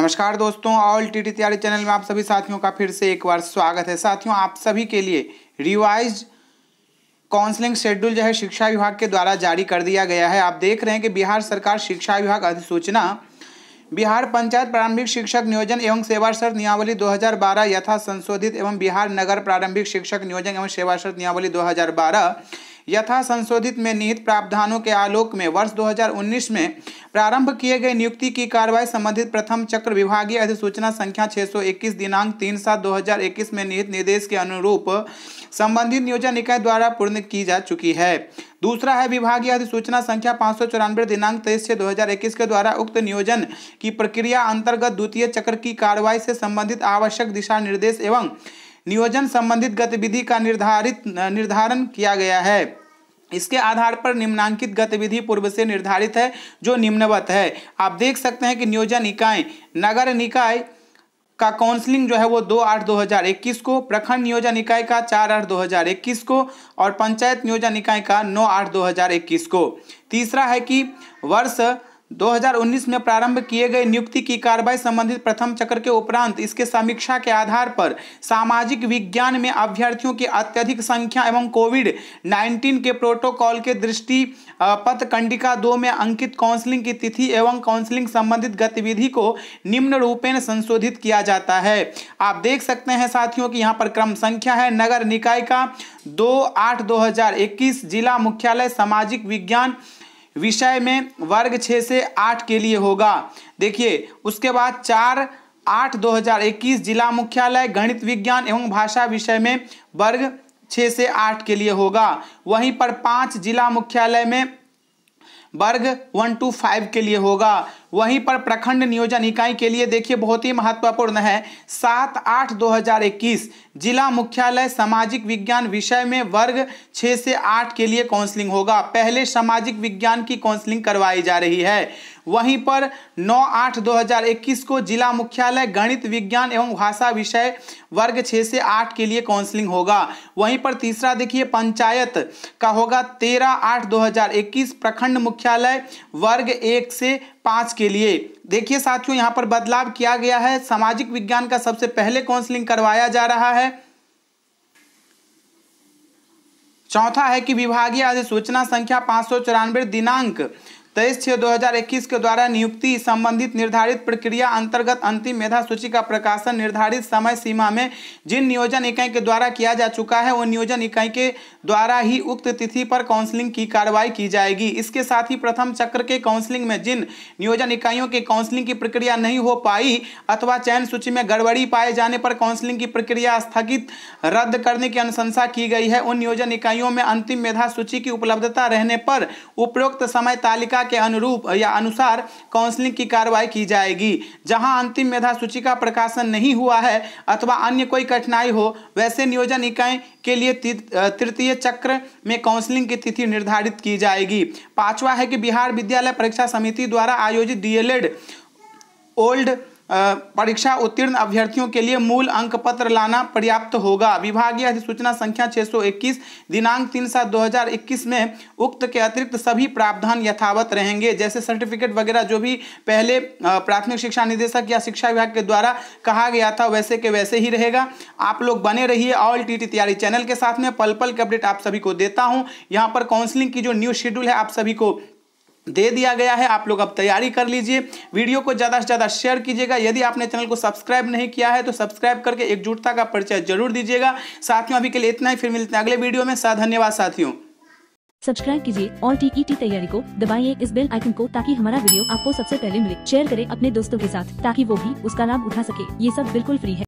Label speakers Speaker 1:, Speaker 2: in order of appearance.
Speaker 1: नमस्कार दोस्तों all T T तैयारी चैनल में आप सभी साथियों का फिर से एक बार स्वागत है साथियों आप सभी के लिए रिवाइज काउंसलिंग शेड्यूल जो है शिक्षा विभाग के द्वारा जारी कर दिया गया है आप देख रहे हैं कि बिहार सरकार शिक्षा विभाग अधिसूचना बिहार पंचायत प्रारंभिक शिक्षक नियोजन एवं सेवा शर्त नियावली 2012 यथा संशोधित एवं बिहार नगर प्रारंभिक शिक्षक नियोजन एवं सेवा शर्त नियावली 2012 यथा संशोधित में निहित प्रावधानों के आलोक में वर्ष 2019 में प्रारंभ किए गए नियुक्ति की कार्रवाई संबंधित प्रथम चक्र विभागीय अधिसूचना संख्या 621 दिनांक तीन सात 2021 में निहित निर्देश के अनुरूप संबंधित नियोजन निकाय द्वारा पूर्ण की जा चुकी है दूसरा है विभागीय अधिसूचना संख्या पाँच सौ चौरानवे दिनांक तेईस छः दो के द्वारा उक्त नियोजन की प्रक्रिया अंतर्गत द्वितीय चक्र की कार्रवाई से संबंधित आवश्यक दिशा निर्देश एवं नियोजन संबंधित गतिविधि का निर्धारित निर्धारण किया गया है इसके आधार पर निम्नांकित गतिविधि पूर्व से निर्धारित है जो निम्नवत है आप देख सकते हैं कि नियोजन इकाय नगर निकाय का काउंसलिंग जो है वो दो आठ दो हज़ार इक्कीस को प्रखंड नियोजन इकाई का चार आठ दो हज़ार इक्कीस को और पंचायत नियोजन इकाई का नौ आठ दो हज़ार इक्कीस को तीसरा है कि वर्ष 2019 में प्रारंभ किए गए नियुक्ति की कार्रवाई संबंधित प्रथम चक्र के उपरांत इसके समीक्षा के आधार पर सामाजिक विज्ञान में अभ्यर्थियों की अत्यधिक संख्या एवं कोविड 19 के प्रोटोकॉल के दृष्टि पथ कंडिका दो में अंकित काउंसलिंग की तिथि एवं काउंसलिंग संबंधित गतिविधि को निम्न रूपेण संशोधित किया जाता है आप देख सकते हैं साथियों की यहाँ पर क्रम संख्या है नगर निकाय का दो आठ दो जिला मुख्यालय सामाजिक विज्ञान विषय में वर्ग छः से आठ के लिए होगा देखिए उसके बाद चार आठ दो हजार इक्कीस जिला मुख्यालय गणित विज्ञान एवं भाषा विषय में वर्ग छः से आठ के लिए होगा वहीं पर पाँच जिला मुख्यालय में वर्ग वन टू फाइव के लिए होगा वहीं पर प्रखंड नियोजन इकाई के लिए देखिए बहुत ही महत्वपूर्ण है सात आठ दो हजार इक्कीस जिला मुख्यालय सामाजिक विज्ञान विषय में वर्ग छः से आठ के लिए काउंसलिंग होगा पहले सामाजिक विज्ञान की काउंसलिंग करवाई जा रही है वहीं पर 9 आठ 2021 को जिला मुख्यालय गणित विज्ञान एवं भाषा विषय वर्ग 6 से 8 के लिए काउंसलिंग होगा वहीं पर तीसरा देखिए पंचायत का होगा 13 आठ 2021 प्रखंड मुख्यालय वर्ग 1 से पाँच के लिए देखिए साथियों यहाँ पर बदलाव किया गया है सामाजिक विज्ञान का सबसे पहले काउंसलिंग करवाया जा रहा है चौथा है कि विभागीय अधिसूचना संख्या पाँच दिनांक तेईस छः 2021 के द्वारा नियुक्ति संबंधित निर्धारित प्रक्रिया अंतर्गत अंतिम मेधा सूची का प्रकाशन निर्धारित समय सीमा में जिन नियोजन इकाई के द्वारा किया जा चुका है वो नियोजन इकाई के द्वारा ही उक्त तिथि पर काउंसलिंग की कार्रवाई की जाएगी इसके साथ ही प्रथम चक्र के काउंसलिंग में जिन नियोजन इकाइयों के काउंसलिंग की प्रक्रिया नहीं हो पाई अथवा चयन सूची में गड़बड़ी पाए जाने पर काउंसलिंग की प्रक्रिया स्थगित रद्द करने की अनुशंसा की गई है उन नियोजन इकाइयों में अंतिम मेधा सूची की उपलब्धता रहने पर उपरोक्त समय तालिका प्रक्रिया के अनुरूप या अनुसार काउंसलिंग की कार्रवाई की जाएगी जहां अंतिम मेधा सूची का प्रकाशन नहीं हुआ है अथवा अन्य कोई कठिनाई हो वैसे नियोजन इकाई के लिए तृतीय चक्र में काउंसलिंग की तिथि निर्धारित की जाएगी पांचवा है कि बिहार विद्यालय परीक्षा समिति द्वारा आयोजित डीएलएड ओल्ड परीक्षा उत्तीर्ण अभ्यर्थियों के लिए मूल अंक पत्र लाना पर्याप्त होगा विभागीय अधिसूचना संख्या 621 दिनांक 3 सात 2021 में उक्त के अतिरिक्त सभी प्रावधान यथावत रहेंगे जैसे सर्टिफिकेट वगैरह जो भी पहले प्राथमिक शिक्षा निदेशक या शिक्षा विभाग के द्वारा कहा गया था वैसे के वैसे ही रहेगा आप लोग बने रहिए ऑल टी तैयारी चैनल के साथ में पल पल के अपडेट आप सभी को देता हूँ यहाँ पर काउंसिलिंग की जो न्यू शेड्यूल है आप सभी को दे दिया गया है आप लोग अब तैयारी कर लीजिए वीडियो को ज़्यादा से ज़्यादा शेयर कीजिएगा यदि आपने चैनल को सब्सक्राइब नहीं किया है तो सब्सक्राइब करके एकजुटता का परिचय जरूर दीजिएगा साथियों अभी के लिए इतना ही फिर मिलते हैं अगले वीडियो में सा धन्यवाद साथियों सब्सक्राइब कीजिए और टीईटी e तैयारी को दबाइए इस बेल आइकन को ताकि हमारा वीडियो आपको सबसे पहले मिले शेयर करें अपने दोस्तों के साथ ताकि वो भी उसका लाभ उठा सके ये सब बिल्कुल फ्री है